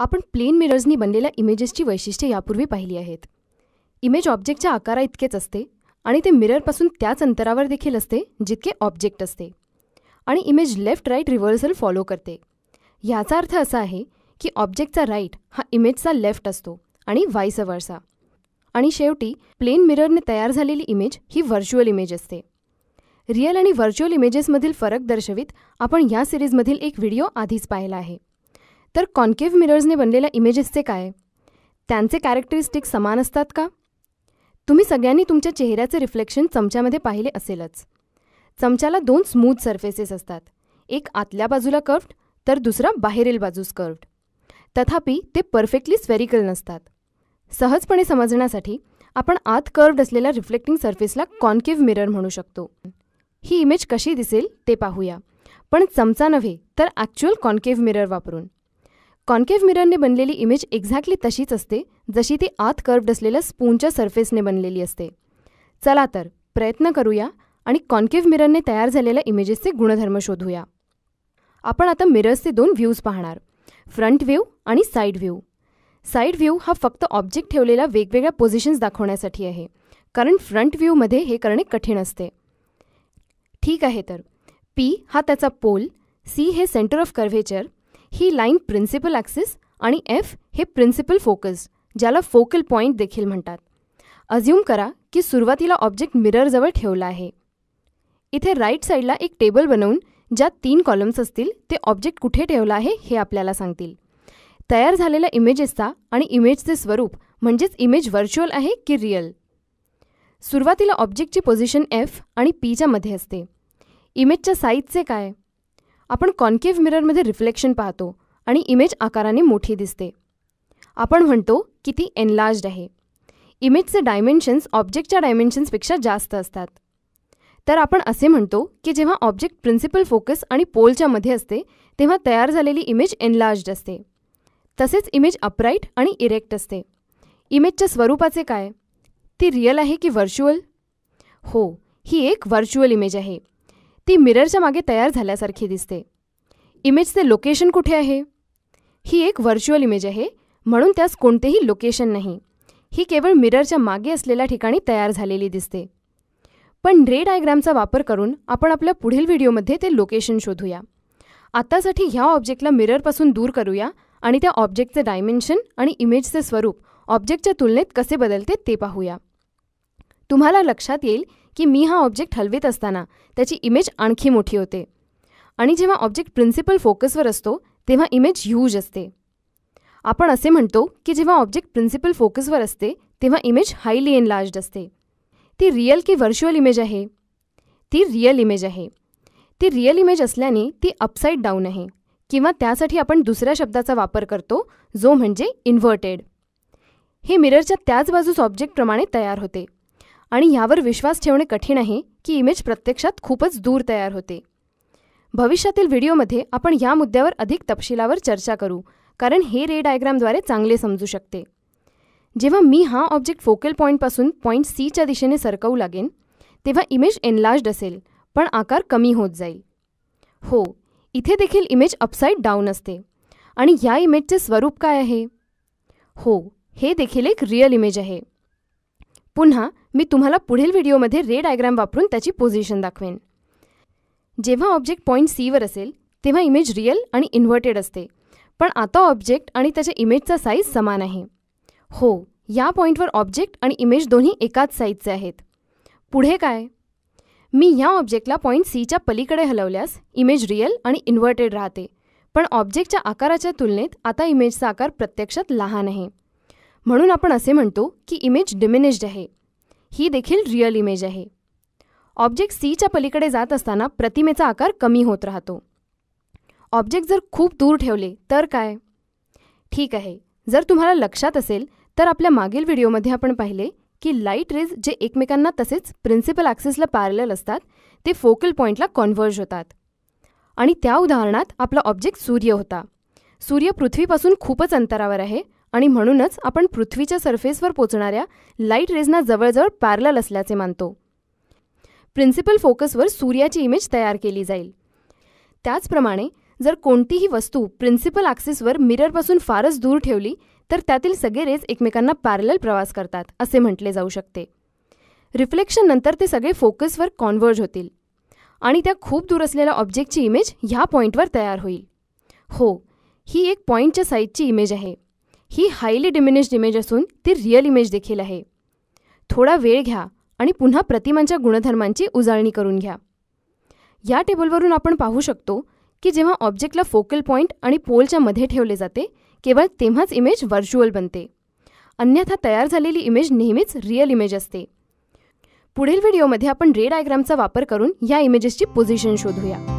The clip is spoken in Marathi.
आपण प्लेन मिरर्सनी बनलेल्या इमेजेसची वैशिष्ट्ये यापूर्वी पाहिली आहेत इमेज ऑब्जेक्टच्या आकारा इतकेच असते आणि ते मिररपासून त्याच अंतरावर देखील असते जितके ऑब्जेक्ट असते आणि image left right reversal follow करते ह्याचा अर्थ असा आहे की ऑब्जेक्टचा राईट हा इमेजचा लेफ्ट असतो आणि वाईस वर्सा आणि शेवटी प्लेन मिररने तयार झालेली इमेज ही व्हर्च्युअल इमेज असते रिअल आणि व्हर्च्युअल इमेजेसमधील फरक दर्शवित आपण या सिरीजमधील एक व्हिडिओ आधीच पाहिला आहे तर कॉन्केव्ह मिरर्सने बनलेल्या इमेजेसचे काय त्यांचे कॅरेक्टरिस्टिक समान असतात का तुम्ही सगळ्यांनी तुमच्या चेहऱ्याचे रिफ्लेक्शन चमच्यामध्ये पाहिले असेलच चमच्याला दोन स्मूथ सर्फेसेस असतात एक आतल्या बाजूला कर्व्ड तर दुसरा बाहेरील बाजूस कर्व्ड तथापि ते परफेक्टली स्फेरिकल नसतात सहजपणे समजण्यासाठी आपण आत कर्व्ड असलेल्या रिफ्लेक्टिंग सर्फेसला कॉन्केव्ह मिरर म्हणू शकतो ही इमेज कशी दिसेल ते पाहूया पण चमचा नव्हे तर ॲक्च्युअल कॉन्केव्ह मिरर वापरून कॉन्केव्ह मिररने बनलेली इमेज एक्झॅक्टली तशीच असते जशी ती आत कर्व्ड असलेल्या स्पूनच्या सरफेसने बनलेली असते चला तर प्रयत्न करूया आणि कॉन्केव्ह मिररने तयार झालेल्या इमेजेसचे गुणधर्म शोधूया आपण आता मिरर्सचे दोन व्ह्यूज पाहणार फ्रंट व्ह्यू आणि साईड व्ह्यू साईड व्ह्यू हा फक्त ऑब्जेक्ट ठेवलेला वेगवेगळ्या पोझिशन्स दाखवण्यासाठी आहे कारण फ्रंट व्ह्यूमध्ये हे करणे कठीण असते ठीक आहे तर पी हा त्याचा पोल सी हे सेंटर ऑफ कर्व्हेचर ही लाईन प्रिन्सिपल ॲक्सिस आणि एफ हे प्रिन्सिपल फोकस ज्याला फोकल पॉईंट देखील म्हणतात अज्युम करा की सुरुवातीला ऑब्जेक्ट मिररजवळ ठेवला आहे इथे राईट साईडला एक टेबल बनवून ज्यात तीन कॉलम्स असतील ते ऑब्जेक्ट कुठे ठेवलं आहे हे आपल्याला सांगतील तयार झालेल्या इमेजेसचा आणि इमेजचे स्वरूप म्हणजेच इमेज व्हर्च्युअल आहे की रिअल सुरुवातीला ऑब्जेक्टची पोझिशन एफ आणि पीच्यामध्ये मध्ये असते इमेजच्या साईजचे काय आपण कॉन्केव्ह मिररमध्ये रिफ्लेक्शन पाहतो आणि इमेज आकाराने मोठी दिसते आपण म्हणतो की ती एनलार्ज्ड आहे इमेजचे डायमेन्शन्स ऑब्जेक्टच्या डायमेन्शन्सपेक्षा जास्त असतात तर आपण असे म्हणतो की जेव्हा ऑब्जेक्ट प्रिन्सिपल फोकस आणि पोलच्या मध्ये असते तेव्हा तयार झालेली इमेज एनलार्ज्ड असते तसेच इमेज अपराईट आणि इरेक्ट असते इमेजच्या स्वरूपाचे काय ती रिअल आहे की व्हर्च्युअल हो ही एक व्हर्च्युअल इमेज आहे ती मिररच्या मागे तयार झाल्यासारखी दिसते इमेजचे लोकेशन कुठे आहे ही एक व्हर्च्युअल इमेज आहे म्हणून त्यास कोणतेही लोकेशन नाही ही केवळ मिररच्या मागे असलेल्या ठिकाणी तयार झालेली दिसते पण रे डायग्रॅमचा वापर करून आपण आपल्या पुढील व्हिडिओमध्ये ते लोकेशन शोधूया आत्तासाठी ह्या ऑब्जेक्टला मिररपासून दूर करूया आणि त्या ऑब्जेक्टचे डायमेन्शन आणि इमेजचे स्वरूप ऑब्जेक्टच्या तुलनेत कसे बदलते ते पाहूया तुम्हाला लक्षात येईल की मी हा ऑब्जेक्ट हलवित असताना त्याची इमेज आणखी मोठी होते आणि जेव्हा ऑब्जेक्ट प्रिन्सिपल फोकसवर असतो तेव्हा इमेज ह्यूज असते आपण असे म्हणतो की जेव्हा ऑब्जेक्ट प्रिन्सिपल फोकसवर असते तेव्हा इमेज हायली लार्ज असते ती रिअल की व्हर्च्युअल इमेज आहे ती रिअल इमेज आहे ती रिअल इमेज असल्याने ती अपसाईड डाऊन आहे किंवा त्यासाठी आपण दुसऱ्या शब्दाचा वापर करतो जो म्हणजे इन्व्हर्टेड हे मिररच्या त्याच बाजूस ऑब्जेक्टप्रमाणे तयार होते आणि यावर विश्वास ठेवणे कठीण आहे की इमेज प्रत्यक्षात खूपच दूर तयार होते भविष्यातील व्हिडिओमध्ये आपण या मुद्द्यावर अधिक तपशिलावर चर्चा करू कारण हे रे डायग्रामद्वारे चांगले समजू शकते जेव्हा मी हा ऑब्जेक्ट फोकल पॉईंटपासून पॉईंट सीच्या दिशेने सरकवू लागेन तेव्हा इमेज एनलार्ज्ड असेल पण आकार कमी होत जाईल हो इथे देखील इमेज अपसाईड डाऊन असते आणि या इमेजचे स्वरूप काय आहे हो हे देखील एक रिअल इमेज आहे पुन्हा मी तुम्हाला पुढील व्हिडिओमध्ये रे डायग्राम वापरून त्याची पोझिशन दाखवेन जेव्हा ऑब्जेक्ट पॉईंट सीवर असेल तेव्हा इमेज रिअल आणि इन्व्हर्टेड असते पण आता ऑब्जेक्ट आणि त्याच्या इमेजचा साईज समान आहे हो या पॉईंटवर ऑब्जेक्ट आणि इमेज दोन्ही एकाच साईजचे आहेत पुढे काय मी या ऑब्जेक्टला पॉईंट सीच्या पलीकडे हलवल्यास इमेज रिअल आणि इन्व्हर्टेड राहते पण ऑब्जेक्टच्या आकाराच्या तुलनेत आता इमेजचा आकार प्रत्यक्षात लहान आहे म्हणून आपण असे म्हणतो की इमेज डिमिनिश्ड आहे ही देखील रिअल इमेज आहे ऑब्जेक्ट सीच्या पलीकडे जात असताना प्रतिमेचा आकार कमी होत राहतो ऑब्जेक्ट जर खूप दूर ठेवले तर काय ठीक आहे जर तुम्हाला लक्षात असेल तर आपल्या मागील व्हिडिओमध्ये आपण पाहिले की लाईट रेज जे एकमेकांना तसेच प्रिन्सिपल ॲक्सेसला पॅरल असतात ते फोकल पॉईंटला कॉन्व्हर्ज होतात आणि त्या उदाहरणात आपला ऑब्जेक्ट सूर्य होता सूर्य पृथ्वीपासून खूपच अंतरावर आहे आणि म्हणूनच आपण पृथ्वीच्या सरफेसवर पोचणाऱ्या लाईट रेजना जवळजवळ पॅरलल असल्याचे मानतो प्रिन्सिपल फोकसवर सूर्याची इमेज तयार केली जाईल त्याचप्रमाणे जर कोणतीही वस्तू प्रिन्सिपल ॲक्सिसवर मिररपासून फारच दूर ठेवली तर त्यातील सगळे रेज एकमेकांना पॅरलल प्रवास करतात असे म्हटले जाऊ शकते रिफ्लेक्शन नंतर ते सगळे फोकसवर कॉन्वर्ज होतील आणि त्या खूप दूर असलेल्या ऑब्जेक्टची इमेज ह्या पॉईंटवर तयार होईल हो ही एक पॉईंटच्या साईजची इमेज आहे ही हायली डिमिनिश्ड इमेज असून ती रिअल इमेज देखील आहे थोडा वेळ घ्या आणि पुन्हा प्रतिमांच्या गुणधर्मांची उजाळणी करून घ्या या टेबलवरून आपण पाहू शकतो की जेव्हा ऑब्जेक्टला फोकल पॉईंट आणि पोलच्या मध्ये ठेवले जाते केवळ तेव्हाच इमेज व्हर्च्युअल बनते अन्यथा तयार झालेली इमेज नेहमीच रिअल इमेज असते पुढील व्हिडिओमध्ये आपण रे डायग्रामचा वापर करून या इमेजेसची पोझिशन शोधूया